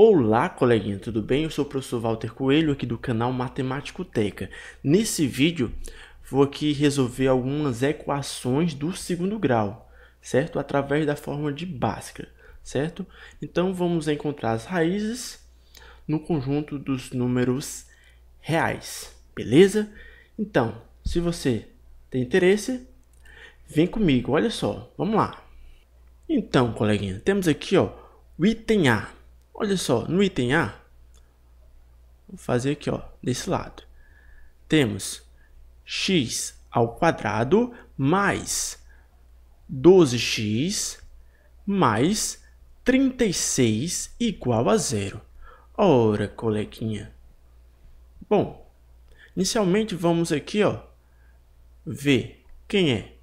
Olá, coleguinha, tudo bem? Eu sou o professor Walter Coelho, aqui do canal Matemático Teca. Nesse vídeo, vou aqui resolver algumas equações do segundo grau, certo? Através da fórmula de Bhaskara, certo? Então, vamos encontrar as raízes no conjunto dos números reais, beleza? Então, se você tem interesse, vem comigo, olha só, vamos lá. Então, coleguinha, temos aqui ó, o item A, Olha só, no item A, vou fazer aqui, ó, desse lado. Temos x ao quadrado mais 12x mais 36 igual a zero. Ora, coleguinha. Bom, inicialmente vamos aqui, ó, ver quem é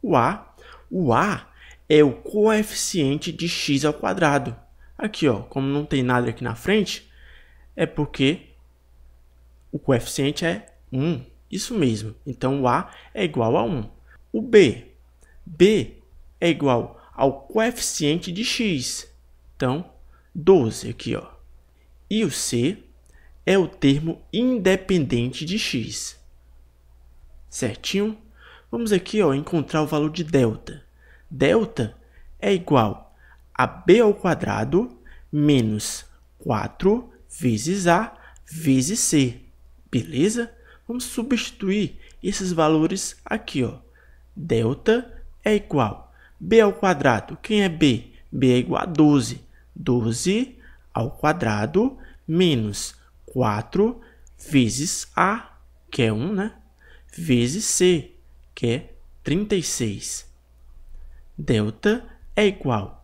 o A. O A é o coeficiente de x ao quadrado. Aqui, ó, como não tem nada aqui na frente, é porque o coeficiente é 1. Isso mesmo. Então, o A é igual a 1. O B. B é igual ao coeficiente de x. Então, 12 aqui, ó. E o C é o termo independente de x. Certinho? Vamos aqui, ó, encontrar o valor de delta. Delta é igual AB ao quadrado menos 4 vezes A vezes C, beleza? Vamos substituir esses valores aqui, ó. Delta é igual B ao quadrado. Quem é B? B é igual a 12. 12 ao quadrado menos 4 vezes A, que é 1, né? Vezes C, que é 36. Delta é igual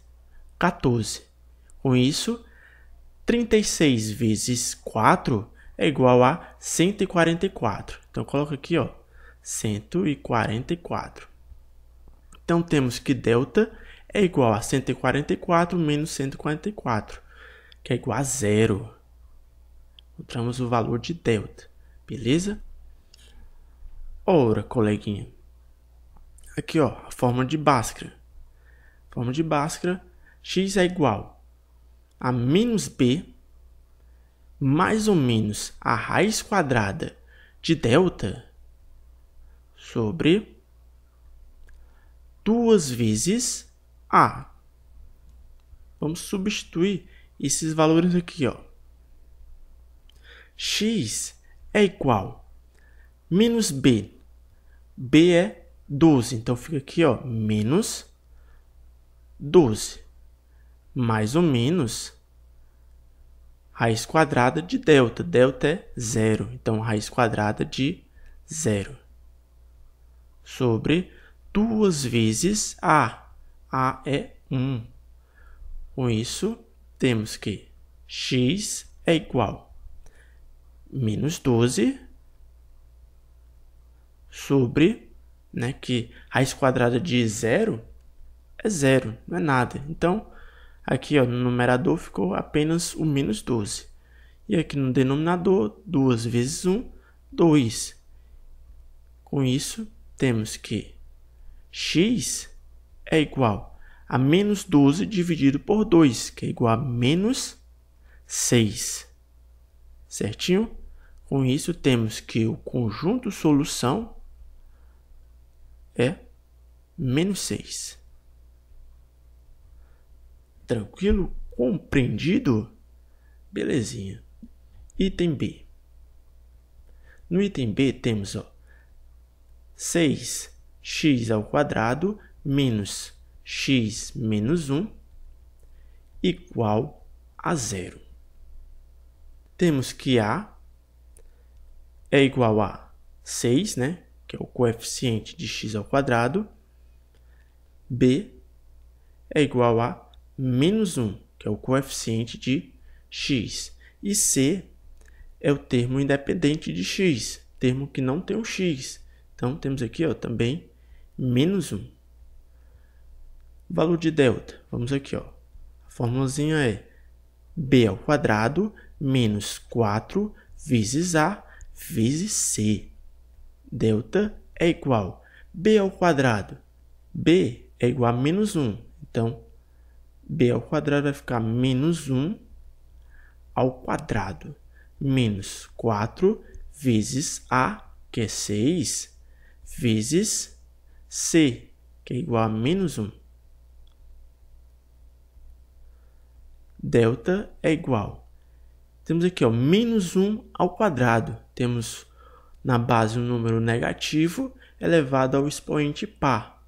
14. Com isso, 36 vezes 4 é igual a 144. Então, coloca aqui, ó, 144. Então, temos que delta é igual a 144 menos 144, que é igual a zero. Encontramos o valor de delta, beleza? Ora, coleguinha. Aqui, ó, a forma de Bhaskara. A forma de Bhaskara x é igual a menos b mais ou menos a raiz quadrada de delta sobre duas vezes a. Vamos substituir esses valores aqui, ó. x é igual a menos b. b é 12, então fica aqui, ó, menos 12 mais ou menos raiz quadrada de delta. Delta é zero, então raiz quadrada de zero. Sobre duas vezes A. A é 1. Um. Com isso, temos que x é igual a menos 12 sobre, né, que raiz quadrada de zero é zero, não é nada. Então, Aqui ó, no numerador ficou apenas o menos 12. E aqui no denominador, 2 vezes 1, 2. Com isso, temos que x é igual a menos 12 dividido por 2, que é igual a menos 6. Certinho? Com isso, temos que o conjunto solução é menos 6. Tranquilo? Compreendido? Belezinha. Item B. No item B temos ó, 6x ao quadrado menos x menos 1 igual a zero. Temos que A é igual a 6, né? que é o coeficiente de x ao quadrado, b é igual a menos 1, que é o coeficiente de x. E C é o termo independente de x, termo que não tem um x. Então, temos aqui ó, também menos 1. Valor de delta, vamos aqui. Ó. A formulazinha é b ao quadrado menos 4 vezes a vezes c. Delta é igual b ao quadrado. b é igual a menos 1. Então, b ao quadrado vai ficar menos 1 ao quadrado menos 4 vezes a, que é 6, vezes c, que é igual a menos 1. Delta é igual. Temos aqui, ó, menos 1 ao quadrado. Temos na base um número negativo elevado ao expoente par.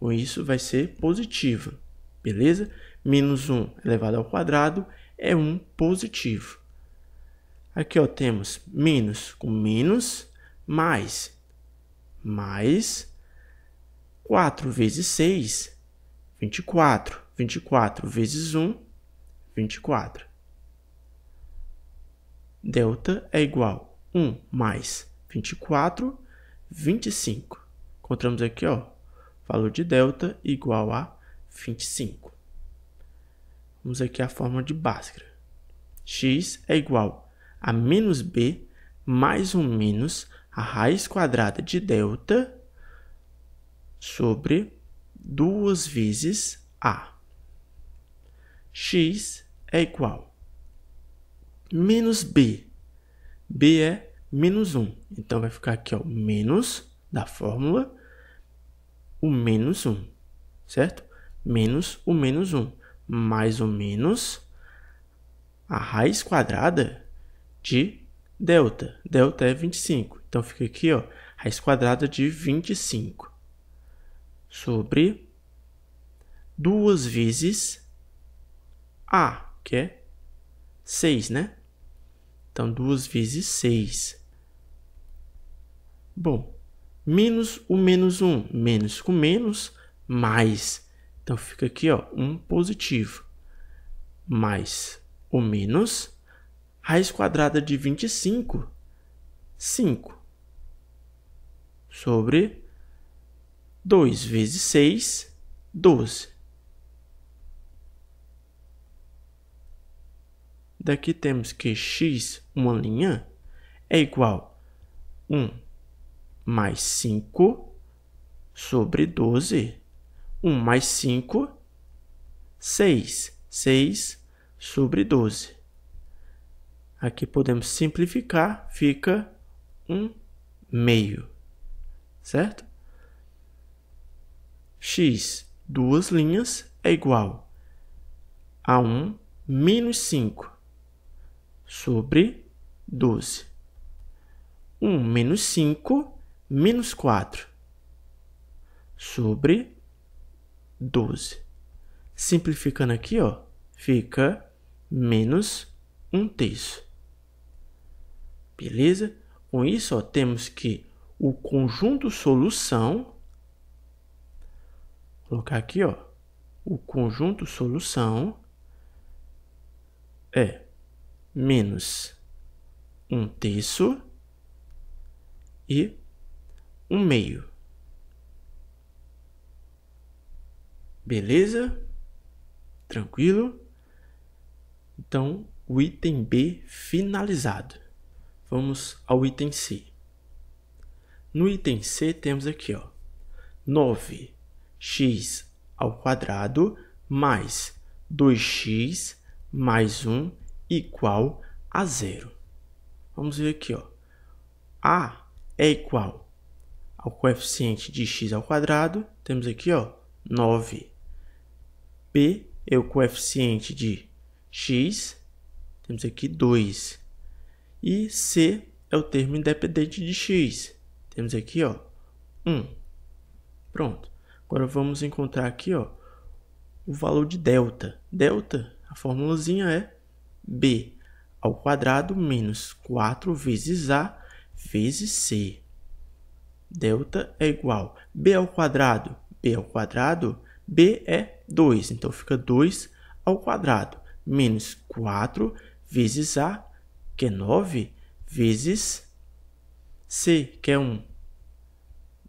Com isso, vai ser positivo, beleza? menos 1 elevado ao quadrado é 1 positivo. Aqui ó, temos menos com menos, mais, mais 4 vezes 6, 24. 24 vezes 1, 24. Delta é igual a 1 mais 24, 25. Encontramos aqui, ó, valor de delta igual a 25. Vamos aqui a fórmula de Bhaskara. x é igual a menos b mais ou menos a raiz quadrada de delta sobre duas vezes a. x é igual a menos b. b é menos 1. Então, vai ficar aqui o menos da fórmula o menos 1, certo? Menos o menos 1 mais ou menos a raiz quadrada de delta. Delta é 25. Então fica aqui, ó, raiz quadrada de 25 sobre duas vezes a, que é 6, né? Então duas vezes 6. Bom, menos o menos 1, menos com menos, mais então fica aqui, ó, um positivo mais o menos raiz quadrada de 25, 5 sobre 2 vezes 6, 12. Daqui temos que x, uma linha, é igual a 1 mais 5 sobre 12 1 mais 5, 6. 6 sobre 12. Aqui podemos simplificar, fica 1 meio, certo? x, duas linhas, é igual a 1 menos 5 sobre 12. 1 menos 5, menos 4 sobre 12. 12. Simplificando aqui, ó, fica menos 1 terço. Beleza? Com isso, ó, temos que o conjunto solução, vou colocar aqui, ó, o conjunto solução é menos 1 terço e 1 meio. Beleza? Tranquilo? Então, o item B finalizado. Vamos ao item C. No item C temos aqui, ó, 9x ao quadrado mais 2x mais 1 igual a zero. Vamos ver aqui, ó. A é igual ao coeficiente de x ao quadrado, temos aqui, ó, 9 P é o coeficiente de x, temos aqui 2. E C é o termo independente de x, temos aqui ó, 1. Pronto. Agora vamos encontrar aqui ó, o valor de delta. Delta, a formulazinha é B ao quadrado menos 4 vezes A vezes C. Delta é igual a B ao quadrado. B ao quadrado b é 2, então fica 2 ao quadrado, menos 4 vezes a, que é 9, vezes c, que é 1.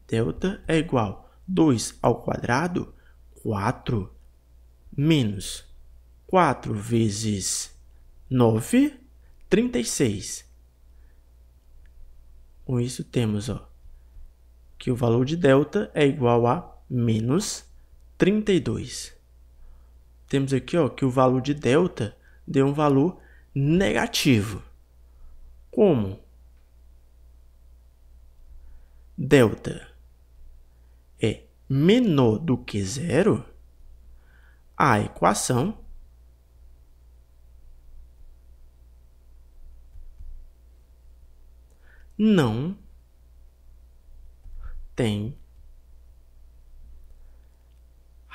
Delta é igual 2 ao quadrado, 4, menos 4 vezes 9, 36. Com isso temos ó, que o valor de delta é igual a menos 32. Temos aqui ó, que o valor de delta deu um valor negativo. Como? Delta é menor do que zero, a equação não tem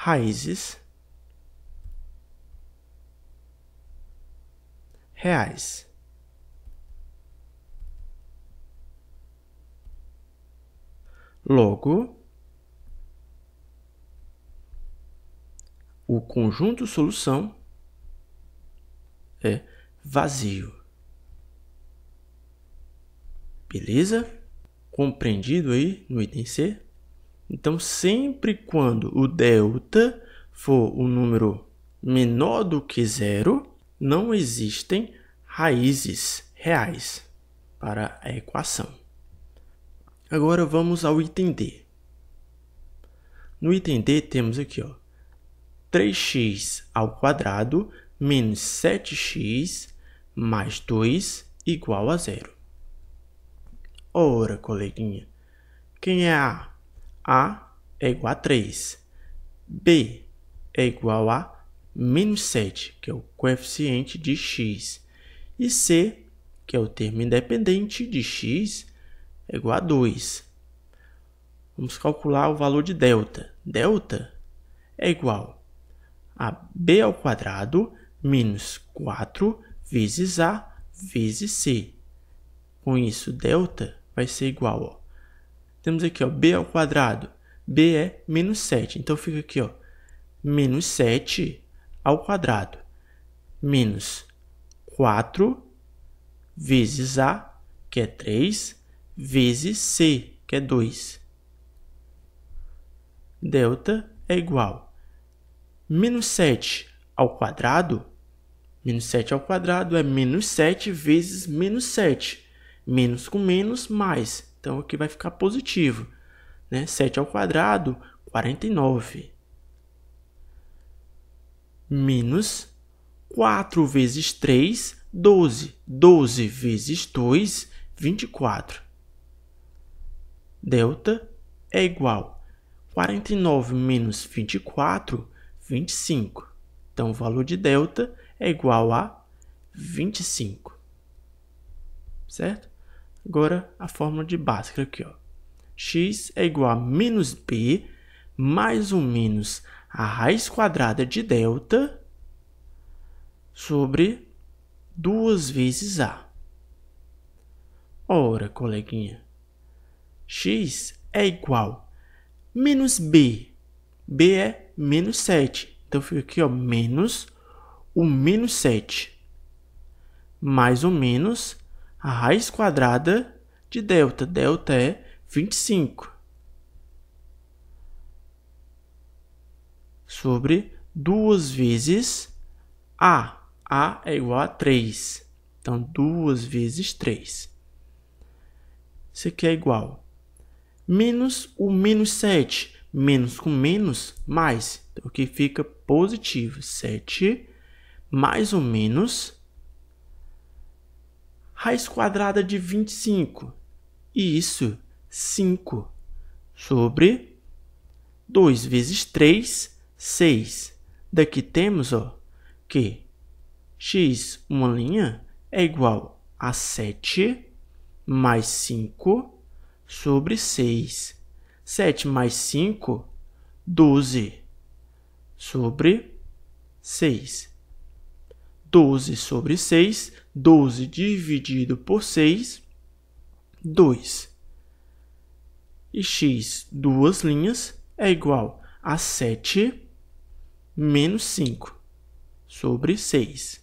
raízes reais. Logo, o conjunto solução é vazio. Beleza? Compreendido aí no item C? Então, sempre quando o delta for um número menor do que zero, não existem raízes reais para a equação. Agora vamos ao item D. No item D temos aqui ó, 3x ao quadrado menos 7x mais 2 igual a zero. Ora, coleguinha, quem é A? A é igual a 3. B é igual a menos 7, que é o coeficiente de x. E C, que é o termo independente de x, é igual a 2. Vamos calcular o valor de delta. Delta é igual a b ao quadrado menos 4 vezes a vezes c. Com isso, delta vai ser igual a temos aqui, ó, b ao quadrado. b é menos 7. Então, fica aqui, ó, menos 7 ao quadrado menos 4 vezes a, que é 3, vezes c, que é 2. Delta é igual a menos 7 ao quadrado, menos 7 ao quadrado é menos 7 vezes menos 7. Menos com menos, mais. Então aqui vai ficar positivo, né? 7 ao quadrado, 49. Menos 4 vezes 3, 12. 12 vezes 2, 24. Delta é igual 49 menos 24, 25. Então, o valor de delta é igual a 25. Certo? Agora a fórmula de Bhaskara aqui, ó. x é igual a menos b mais ou menos a raiz quadrada de delta sobre duas vezes a. Ora, coleguinha, x é igual a menos b. b é menos 7. Então fica aqui, ó, menos o menos 7 mais ou menos a raiz quadrada de delta. Delta é 25. Sobre 2 vezes A. A é igual a 3. Então, 2 vezes 3. Isso aqui é igual. Menos o menos 7. Menos com menos, mais. Então, aqui fica positivo. 7 mais ou menos raiz quadrada de 25. Isso, 5. Sobre 2 vezes 3, 6. Daqui temos ó, que x, uma linha, é igual a 7 mais 5 sobre 6. 7 mais 5, 12 sobre 6. 12 sobre 6, 12 dividido por 6, 2. E x, duas linhas, é igual a 7 menos 5 sobre 6.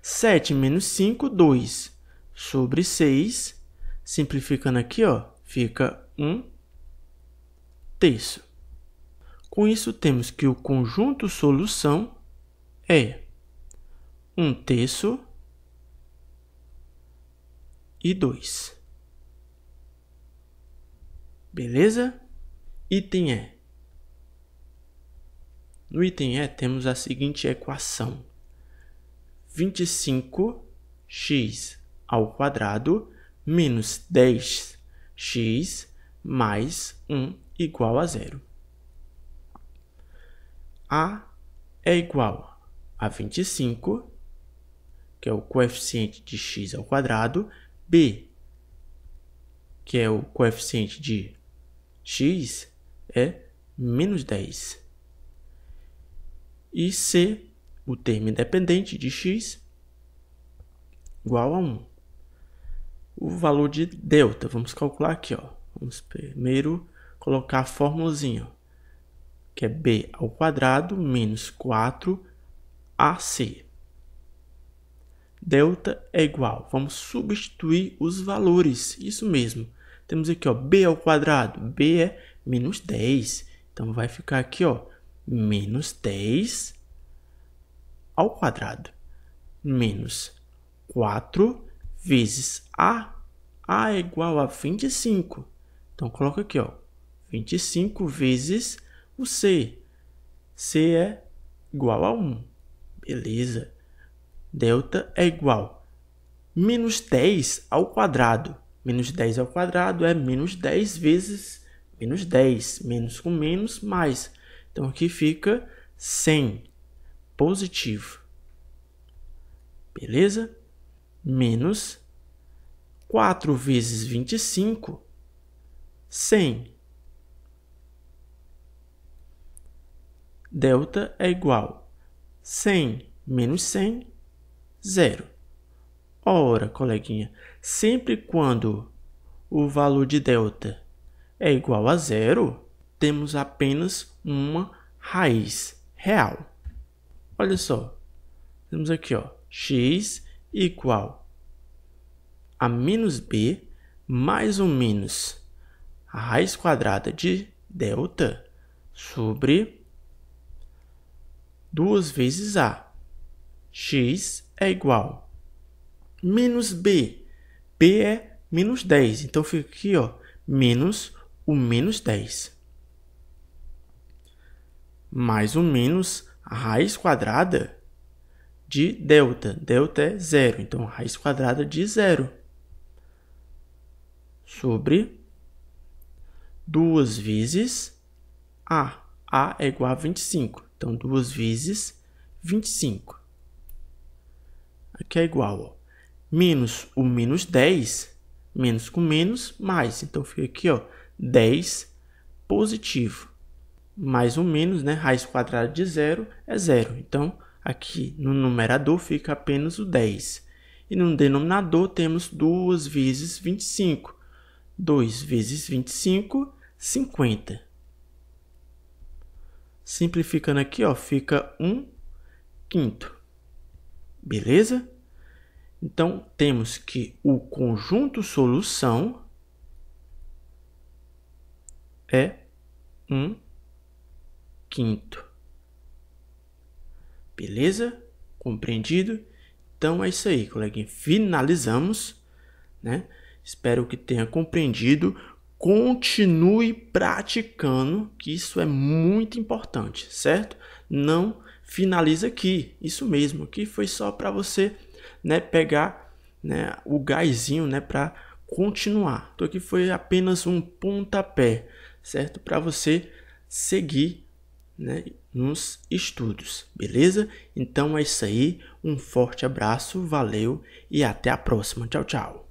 7 menos 5, 2 sobre 6. Simplificando aqui, ó, fica 1 terço. Com isso, temos que o conjunto solução é um terço e dois. Beleza? Item E. No item E temos a seguinte equação: 25x ao quadrado menos 10x mais 1 igual a zero. A é igual a 25 que é o coeficiente de x ao quadrado, b, que é o coeficiente de x, é menos 10. E c, o termo independente de x, igual a 1. O valor de delta, vamos calcular aqui, ó. Vamos primeiro colocar a formulazinha, que é b ao quadrado menos 4 AC delta é igual, vamos substituir os valores, isso mesmo. Temos aqui, ó, b ao quadrado, b é menos 10, então vai ficar aqui, ó, menos 10 ao quadrado, menos 4 vezes a, a é igual a 25. Então, coloca aqui, ó, 25 vezes o c, c é igual a 1, beleza delta é igual menos 10 ao quadrado. Menos 10 ao quadrado é menos 10 vezes menos 10. Menos com menos, mais. Então, aqui fica 100 positivo. Beleza? Menos 4 vezes 25, 100. Delta é igual 100 menos 100 zero. Ora, coleguinha, sempre quando o valor de delta é igual a zero, temos apenas uma raiz real. Olha só, temos aqui ó, x igual a menos b mais ou menos a raiz quadrada de delta sobre duas vezes a x é igual a menos b. b é menos 10. Então fica aqui, ó, menos o menos 10. Mais o menos a raiz quadrada de delta. Delta é zero. Então, a raiz quadrada de zero. Sobre duas vezes a. a é igual a 25. Então, duas vezes 25 aqui é igual, ó, menos o menos 10, menos com menos, mais. Então, fica aqui, ó, 10 positivo. Mais ou menos, né, raiz quadrada de zero é zero. Então, aqui no numerador fica apenas o 10. E no denominador temos 2 vezes 25. 2 vezes 25, 50. Simplificando aqui, ó, fica 1 quinto. Beleza? Então, temos que o conjunto solução é um quinto. Beleza? Compreendido? Então é isso aí, coleguinha. Finalizamos, né? Espero que tenha compreendido. Continue praticando, que isso é muito importante, certo? Não finaliza aqui. Isso mesmo, aqui foi só para você, né, pegar, né, o gásinho, né, para continuar. Então aqui foi apenas um pontapé, certo? Para você seguir, né, nos estudos, beleza? Então é isso aí, um forte abraço, valeu e até a próxima. Tchau, tchau.